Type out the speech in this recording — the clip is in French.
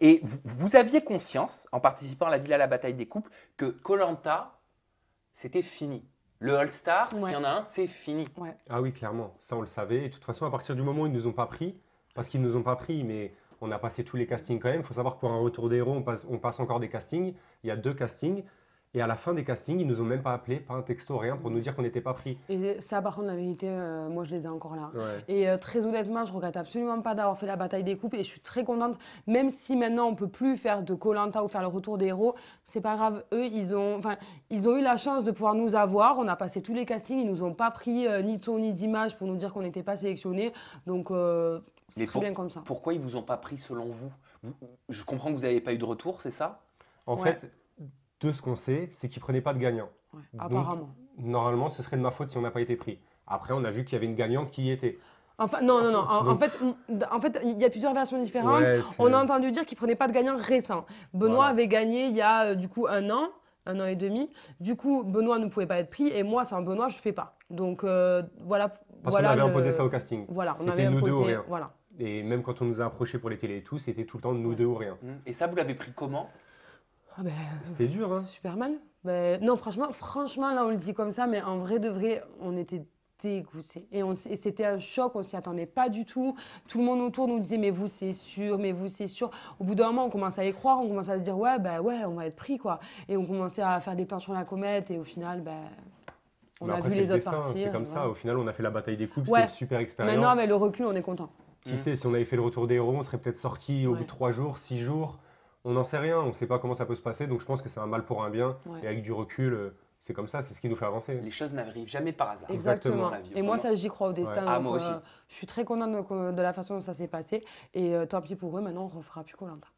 Et vous, aviez conscience, en participant à la ville à la Bataille des Couples, que Colanta, c'était fini. Le All-Star, s'il y en a un, c'est fini. Ah oui, clairement, ça on le savait. Et de toute façon, à partir du moment où ils ne nous ont pas pris, parce qu'ils ne nous ont pas pris, mais on a passé tous les castings quand même, il faut savoir que pour un retour des héros, on passe encore des castings. Il y a deux castings. Et à la fin des castings, ils nous ont même pas appelé, pas un texto, rien, pour nous dire qu'on n'était pas pris. Et ça, par contre, la vérité, euh, moi, je les ai encore là. Et euh, très honnêtement, je regrette absolument pas d'avoir fait la bataille des coupes et je suis très contente, même si maintenant on peut plus faire de Colanta ou faire le retour des héros, c'est pas grave. Eux, ils ont, enfin, ils ont eu la chance de pouvoir nous avoir. On a passé tous les castings, ils nous ont pas pris euh, ni de son ni d'image pour nous dire qu'on n'était pas sélectionnés. Donc c'est très bien comme ça. Pourquoi ils vous ont pas pris selon vous, Je comprends que vous n'avez pas eu de retour, c'est ça En fait de ce qu'on sait, c'est qu'il ne prenait pas de gagnant. apparemment. normalement, ce serait de ma faute si on n'a pas été pris. Après, on a vu qu'il y avait une gagnante qui y était. Enfin, non, non, non. En, fait, en fait, il y a plusieurs versions différentes. on a entendu dire qu'il prenait pas de gagnant récent. Benoît avait gagné il y a euh, du coup un an, un an et demi. Du coup, Benoît ne pouvait pas être pris et moi, sans Benoît, je fais pas. Donc euh, voilà. Parce qu'on avait imposé ça au casting. Voilà, on avait nous deux ou rien. Voilà. Et même quand on nous a approchés pour les télés et tout, c'était tout le temps nous deux ou rien. Mmh. Et ça, vous l'avez pris comment ah ben, c'était euh, dur, hein Super mal. Ben, non, franchement, franchement, là, on le dit comme ça, mais en vrai de vrai, on était dégoûté. Et, c'était un choc, on s'y attendait pas du tout. Tout le monde autour nous disait mais vous c'est sûr, mais vous c'est sûr. Au bout d'un moment, on commence à y croire, on commence à se dire ouais ben ouais, on va être pris quoi. Et on commençait à faire des plans sur la comète et au final ben, on a vu les autres hein, C'est comme ça. Au final, on a fait la bataille des coupes, c'est c'était une super expérience. Mais non, mais le recul, on est content. Qui mmh. sait, si on avait fait le retour des héros, on serait peut-être sorti au bout de trois jours, six jours on n'en sait rien, on ne sait pas comment ça peut se passer, donc je pense que c'est un mal pour un bien. Et avec du recul, euh, c'est comme ça, c'est ce qui nous fait avancer. Les choses n'arrivent jamais par hasard. Exactement. et moi, ça, j'y crois au destin. Ah, moi euh, je suis très contente de, la façon dont ça s'est passé. Et euh, tant pis pour eux, maintenant, on ne refera plus Colanta.